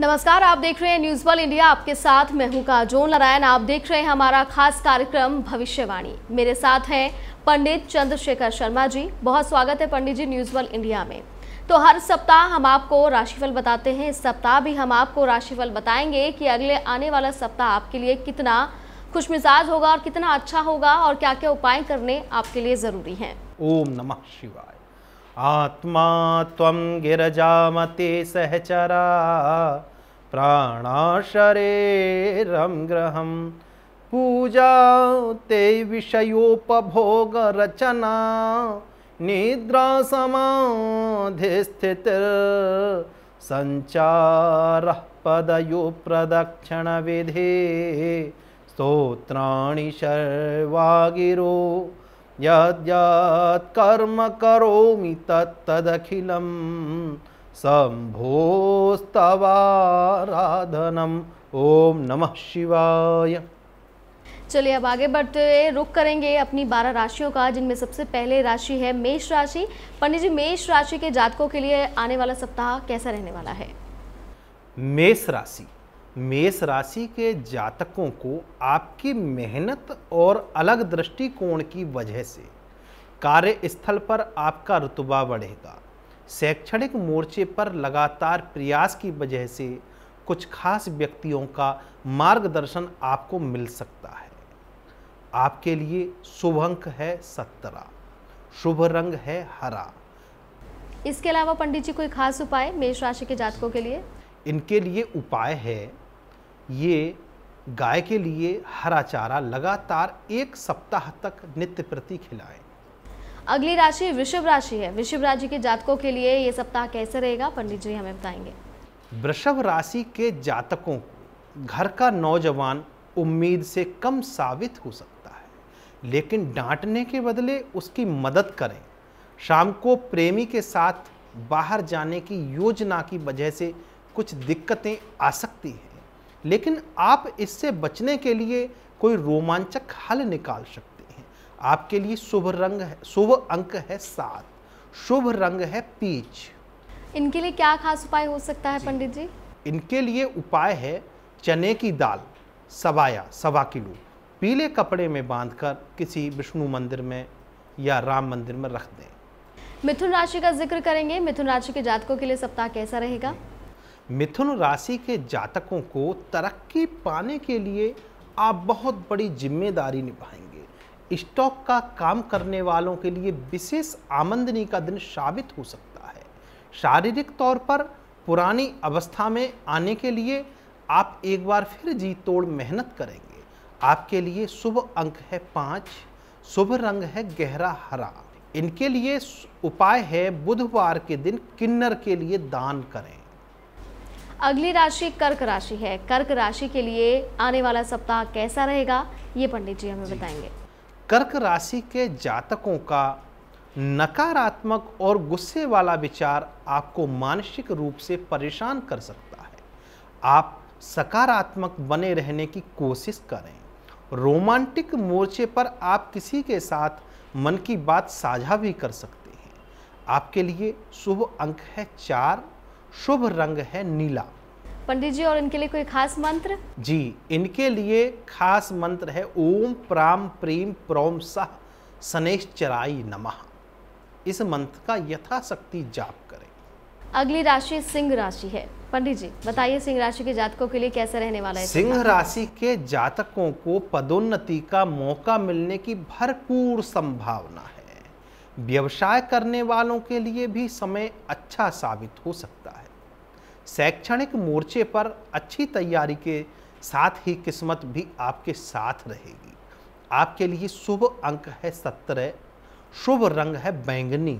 नमस्कार आप देख रहे हैं न्यूज वर्ल्ड इंडिया आपके साथ मैं हूं काजोल नारायण आप देख रहे हैं हमारा खास कार्यक्रम भविष्यवाणी मेरे साथ हैं पंडित चंद्रशेखर शर्मा जी बहुत स्वागत है Pandit ji news world India में तो हर सप्ताह हम आपको राशिफल बताते हैं इस सप्ताह भी हम आपको राशिफल बताएंगे कि अगले आने वाला सप्ताह आपके लिए कितना खुश मिजाज होगा और कितना अच्छा होगा और क्या क्या उपाय करने आपके लिए ज़रूरी हैं ओम नमः शिवाय आत्मा त्वं गिरजामते सहचरा प्राणाशरेरं ग्रहं पूजा ते विषयोपभोगरचना निद्रासमाधिस्थितिर्सारः पदयो प्रदक्षिणविधे स्तोत्राणि शर्वागिरो यद्यत् यद्यत्कर्म करोमि तत्तदखिलम् शंभोस्तवाराधनम ओम नमः शिवाय चलिए अब आगे बढ़ते हुए रुक करेंगे अपनी बारह राशियों का जिनमें सबसे पहले राशि है मेष राशि पंडित जी मेष राशि के जातकों के लिए आने वाला सप्ताह कैसा रहने वाला है मेष राशि मेष राशि के जातकों को आपकी मेहनत और अलग दृष्टिकोण की वजह से कार्यस्थल पर आपका रुतबा बढ़ेगा शैक्षणिक मोर्चे पर लगातार प्रयास की वजह से कुछ खास व्यक्तियों का मार्गदर्शन आपको मिल सकता है आपके लिए शुभ अंक है सत्रह शुभ रंग है हरा इसके अलावा पंडित जी कोई खास उपाय मेष राशि के जातकों के लिए इनके लिए उपाय है ये गाय के लिए हरा चारा लगातार एक सप्ताह तक नित्य प्रति खिलाएं अगली राशि वृषभ राशि है वृषभ राशि के जातकों के लिए ये सप्ताह कैसे रहेगा पंडित जी हमें बताएंगे वृषभ राशि के जातकों घर का नौजवान उम्मीद से कम साबित हो सकता है लेकिन डांटने के बदले उसकी मदद करें शाम को प्रेमी के साथ बाहर जाने की योजना की वजह से कुछ दिक्कतें आ सकती हैं लेकिन आप इससे बचने के लिए कोई रोमांचक हल निकाल सकते आपके लिए शुभ रंग है शुभ अंक है सात शुभ रंग है पीच इनके लिए क्या खास उपाय हो सकता है पंडित जी इनके लिए उपाय है चने की दाल सवाया सवा किलो पीले कपड़े में बांधकर किसी विष्णु मंदिर में या राम मंदिर में रख दें मिथुन राशि का जिक्र करेंगे मिथुन राशि के जातकों के लिए सप्ताह कैसा रहेगा मिथुन राशि के जातकों को तरक्की पाने के लिए आप बहुत बड़ी जिम्मेदारी निभाएंगे स्टॉक का काम करने वालों के लिए विशेष आमंदनी का दिन साबित हो सकता है शारीरिक तौर पर पुरानी अवस्था में आने के लिए आप एक बार फिर जी तोड़ मेहनत करेंगे आपके लिए शुभ अंक है पाँच शुभ रंग है गहरा हरा इनके लिए उपाय है बुधवार के दिन किन्नर के लिए दान करें अगली राशि कर्क राशि है कर्क राशि के लिए आने वाला सप्ताह कैसा रहेगा ये पंडित जी हमें बताएंगे कर्क राशि के जातकों का नकारात्मक और गुस्से वाला विचार आपको मानसिक रूप से परेशान कर सकता है आप सकारात्मक बने रहने की कोशिश करें रोमांटिक मोर्चे पर आप किसी के साथ मन की बात साझा भी कर सकते हैं आपके लिए शुभ अंक है चार शुभ रंग है नीला पंडित जी और इनके लिए कोई खास मंत्र जी इनके लिए खास मंत्र है ओम प्राम प्रेम प्रोम सह चराई नमः इस मंत्र का यथाशक्ति जाप करें अगली राशि सिंह राशि है पंडित जी बताइए सिंह राशि के जातकों के लिए कैसा रहने वाला है सिंह राशि के जातकों को पदोन्नति का मौका मिलने की भरपूर संभावना है व्यवसाय करने वालों के लिए भी समय अच्छा साबित हो सकता है शैक्षणिक मोर्चे पर अच्छी तैयारी के साथ ही किस्मत भी आपके साथ रहेगी आपके लिए शुभ अंक है सत्रह शुभ रंग है बैंगनी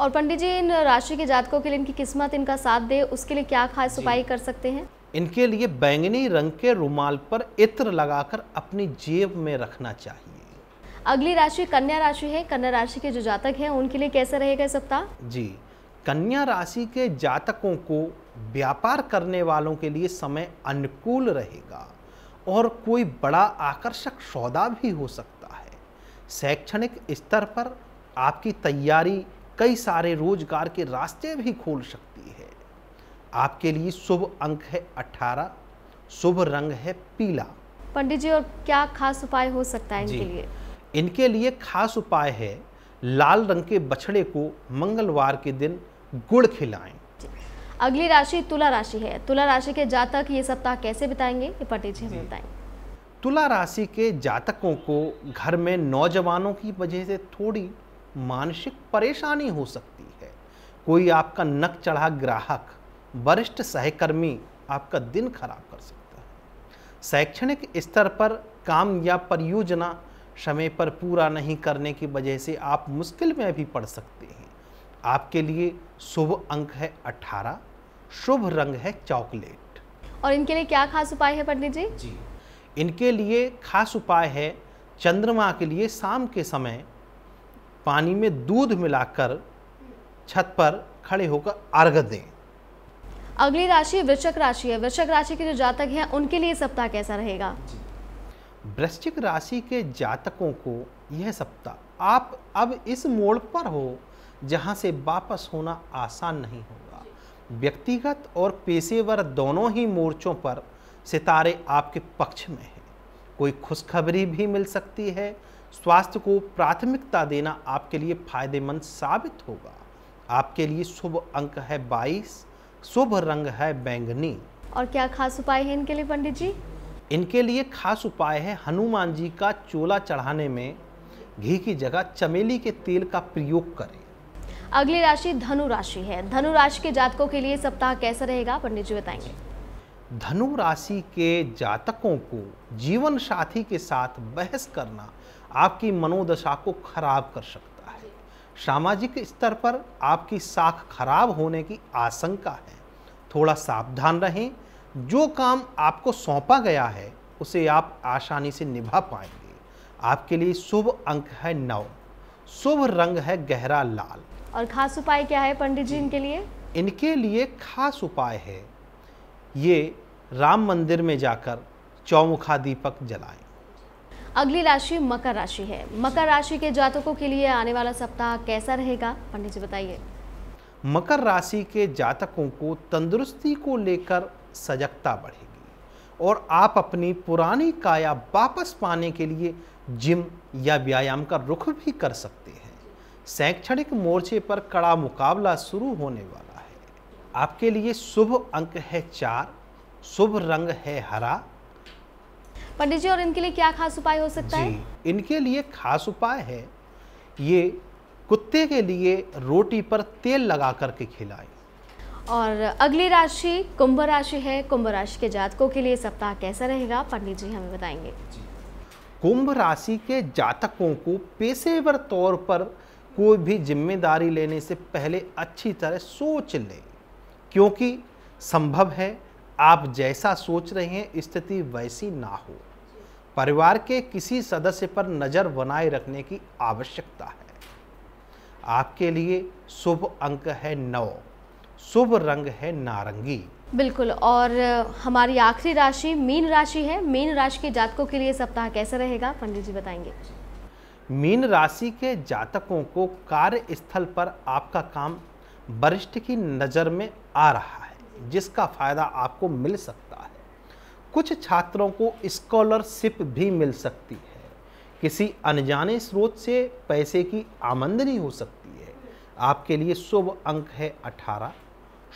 और पंडित जी इन राशि के जातकों के लिए इनकी किस्मत इनका साथ दे उसके लिए क्या खास उपाय कर सकते हैं इनके लिए बैंगनी रंग के रुमाल पर इत्र लगाकर अपनी जेब में रखना चाहिए अगली राशि कन्या राशि है कन्या राशि के जो जातक हैं उनके लिए कैसा रहेगा सप्ताह जी कन्या राशि के जातकों को व्यापार करने वालों के लिए समय अनुकूल रहेगा और कोई बड़ा आकर्षक सौदा भी हो सकता है शैक्षणिक स्तर पर आपकी तैयारी कई सारे रोजगार के रास्ते भी खोल सकती है आपके लिए शुभ अंक है 18, शुभ रंग है पीला पंडित जी और क्या खास उपाय हो सकता है इनके लिए इनके लिए खास उपाय है लाल रंग के बछड़े को मंगलवार के दिन गुड़ खिलाएं अगली राशि तुला राशि है तुला राशि के जातक ये सप्ताह कैसे बिताएंगे ये पंडित जी हमें बताएंगे तुला राशि के जातकों को घर में नौजवानों की वजह से थोड़ी मानसिक परेशानी हो सकती है कोई आपका नक चढ़ा ग्राहक वरिष्ठ सहकर्मी आपका दिन खराब कर सकता है शैक्षणिक स्तर पर काम या परियोजना समय पर पूरा नहीं करने की वजह से आप मुश्किल में भी पड़ सकते हैं आपके लिए शुभ अंक है 18 शुभ रंग है चॉकलेट और इनके लिए क्या खास उपाय है पंडित जी जी इनके लिए खास उपाय है चंद्रमा के लिए शाम के समय पानी में दूध मिलाकर छत पर खड़े होकर अर्घ दें अगली राशि वृश्चिक राशि है वृश्चिक राशि के जो जातक हैं उनके लिए सप्ताह कैसा रहेगा वृश्चिक राशि के जातकों को यह सप्ताह आप अब इस मोड़ पर हो जहां से वापस होना आसान नहीं होगा व्यक्तिगत और पेशेवर दोनों ही मोर्चों पर सितारे आपके पक्ष में हैं कोई खुशखबरी भी मिल सकती है स्वास्थ्य को प्राथमिकता देना आपके लिए फायदेमंद साबित होगा आपके लिए शुभ अंक है बाईस शुभ रंग है बैंगनी और क्या खास उपाय है इनके लिए पंडित जी इनके लिए खास उपाय है हनुमान जी का चोला चढ़ाने में घी की जगह चमेली के तेल का प्रयोग करें अगली राशि धनु राशि है धनु राशि के जातकों के लिए सप्ताह कैसा रहेगा पंडित जी बताएंगे धनु राशि के जातकों को जीवन साथी के साथ बहस करना आपकी मनोदशा को खराब कर सकता है सामाजिक स्तर पर आपकी साख खराब होने की आशंका है थोड़ा सावधान रहें जो काम आपको सौंपा गया है उसे आप आसानी से निभा पाएंगे आपके लिए शुभ अंक है नौ शुभ रंग है गहरा लाल और खास उपाय क्या है पंडित जी इनके लिए इनके लिए खास उपाय है ये राम मंदिर में जाकर चौमुखा दीपक जलाएं अगली राशि मकर राशि है मकर राशि के जातकों के लिए आने वाला सप्ताह कैसा रहेगा पंडित जी बताइए मकर राशि के जातकों को तंदुरुस्ती को लेकर सजगता बढ़ेगी और आप अपनी पुरानी काया वापस पाने के लिए जिम या व्यायाम का रुख भी कर सकते हैं शैक्षणिक मोर्चे पर कड़ा मुकाबला शुरू होने वाला है आपके लिए शुभ अंक है चार शुभ रंग है हरा पंडित जी और इनके लिए क्या खास उपाय हो सकता जी, है इनके लिए खास उपाय है ये कुत्ते के लिए रोटी पर तेल लगा करके खिलाएं और अगली राशि कुंभ राशि है कुंभ राशि के जातकों के लिए सप्ताह कैसा रहेगा पंडित जी हमें बताएंगे कुंभ राशि के जातकों को पेशेवर तौर पर कोई भी जिम्मेदारी लेने से पहले अच्छी तरह सोच लें क्योंकि संभव है आप जैसा सोच रहे हैं स्थिति वैसी ना हो परिवार के किसी सदस्य पर नज़र बनाए रखने की आवश्यकता है आपके लिए शुभ अंक है नौ शुभ रंग है नारंगी बिल्कुल और हमारी आखिरी राशि मीन राशि है मीन राशि के जातकों के लिए सप्ताह कैसा रहेगा पंडित जी बताएंगे मीन राशि के जातकों को कार्य स्थल पर आपका काम वरिष्ठ की नज़र में आ रहा है जिसका फ़ायदा आपको मिल सकता है कुछ छात्रों को स्कॉलरशिप भी मिल सकती है किसी अनजाने स्रोत से पैसे की आमंदनी हो सकती है आपके लिए शुभ अंक है अठारह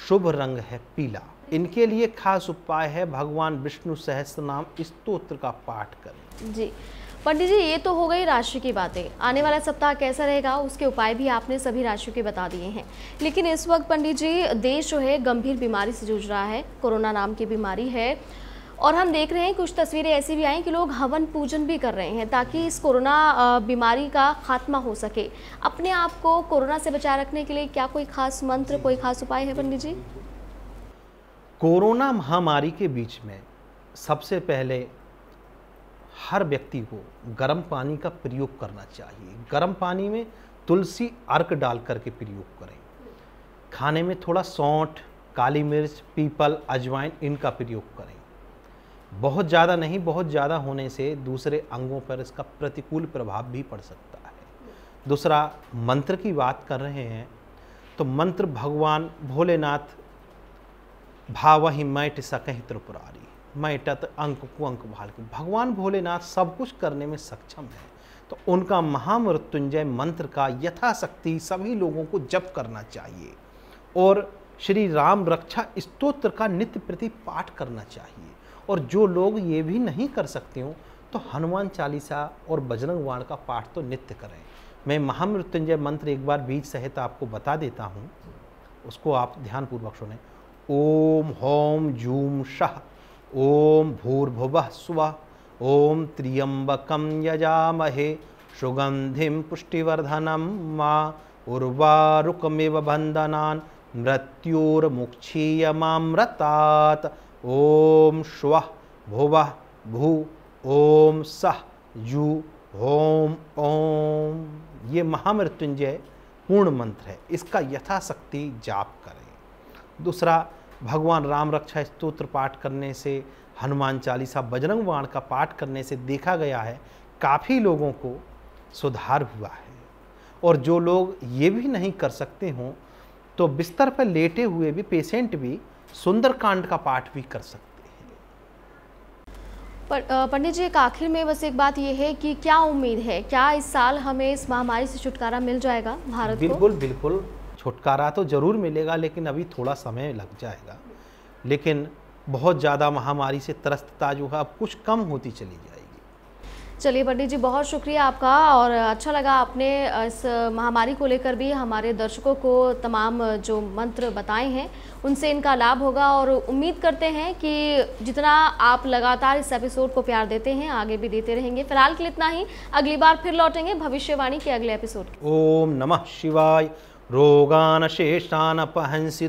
शुभ रंग है पीला इनके लिए खास उपाय है भगवान विष्णु सहस्त्र नाम स्त्रोत्र का पाठ करें जी पंडित जी ये तो हो गई राशि की बातें आने वाला सप्ताह कैसा रहेगा उसके उपाय भी आपने सभी राशियों के बता दिए हैं लेकिन इस वक्त पंडित जी देश जो है गंभीर बीमारी से जूझ रहा है कोरोना नाम की बीमारी है और हम देख रहे हैं कुछ तस्वीरें ऐसी भी आई कि लोग हवन पूजन भी कर रहे हैं ताकि इस कोरोना बीमारी का खात्मा हो सके अपने आप को कोरोना से बचाए रखने के लिए क्या कोई खास मंत्र कोई खास उपाय है पंडित जी कोरोना महामारी के बीच में सबसे पहले हर व्यक्ति को गर्म पानी का प्रयोग करना चाहिए गर्म पानी में तुलसी अर्क डाल करके प्रयोग करें खाने में थोड़ा सौंठ काली मिर्च पीपल अजवाइन इनका प्रयोग करें बहुत ज़्यादा नहीं बहुत ज़्यादा होने से दूसरे अंगों पर इसका प्रतिकूल प्रभाव भी पड़ सकता है दूसरा मंत्र की बात कर रहे हैं तो मंत्र भगवान भोलेनाथ भावहि मैट सकह त्रिपुरारी मैटत तो अंक कुअंक भाल के भगवान भोलेनाथ सब कुछ करने में सक्षम है तो उनका महामृत्युंजय मंत्र का यथाशक्ति सभी लोगों को जप करना चाहिए और श्री राम रक्षा स्तोत्र का नित्य प्रति पाठ करना चाहिए और जो लोग ये भी नहीं कर सकते हो तो हनुमान चालीसा और बजरंग वाण का पाठ तो नित्य करें मैं महामृत्युंजय मंत्र एक बार बीज सहित आपको बता देता हूँ उसको आप ध्यानपूर्वक सुने ओम होम जूम शाह ओम भूर्भुव स्व ओम त्रियंबक यजामहे सुगंधि पुष्टिवर्धन मा उर्वारुकमिव मृत्युर्मुक्षीय मृत्युर्मुक्षीयमामृतात् ओं स्व भुव भू ओम सह यु होम ओम ये महामृत्युंजय पूर्ण मंत्र है इसका यथाशक्ति जाप करें दूसरा भगवान राम रक्षा स्तोत्र पाठ करने से हनुमान चालीसा बजरंग बाण का पाठ करने से देखा गया है काफ़ी लोगों को सुधार हुआ है और जो लोग ये भी नहीं कर सकते हों तो बिस्तर पर लेटे हुए भी पेशेंट भी सुंदरकांड का पाठ भी कर सकते पंडित जी एक आखिर में बस एक बात यह है कि क्या उम्मीद है क्या इस साल हमें इस महामारी से छुटकारा मिल जाएगा भारत बिल्कुल को? बिल्कुल छुटकारा तो ज़रूर मिलेगा लेकिन अभी थोड़ा समय लग जाएगा लेकिन बहुत ज़्यादा महामारी से त्रस्तता जो है अब कुछ कम होती चली जाएगी चलिए पंडित जी बहुत शुक्रिया आपका और अच्छा लगा आपने इस महामारी को लेकर भी हमारे दर्शकों को तमाम जो मंत्र बताए हैं उनसे इनका लाभ होगा और उम्मीद करते हैं कि जितना आप लगातार इस एपिसोड को प्यार देते हैं आगे भी देते रहेंगे फिलहाल के लिए इतना ही अगली बार फिर लौटेंगे भविष्यवाणी के अगले एपिसोड ओम नमः शिवाय रोगान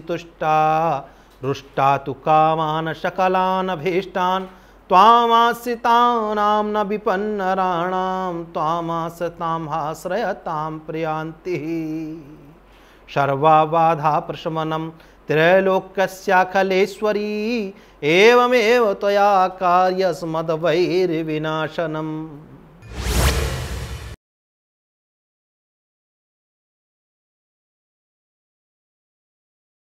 तुष्टा रुष्टा तो कामान शकलान भीष्टान तामाश्रिता न विपन्नराणाम तामाश्रिताम हाश्रयताम प्रियांति शर्वाबाधा प्रशमनम त्रैलोक्यखलेश्वरी एवमेव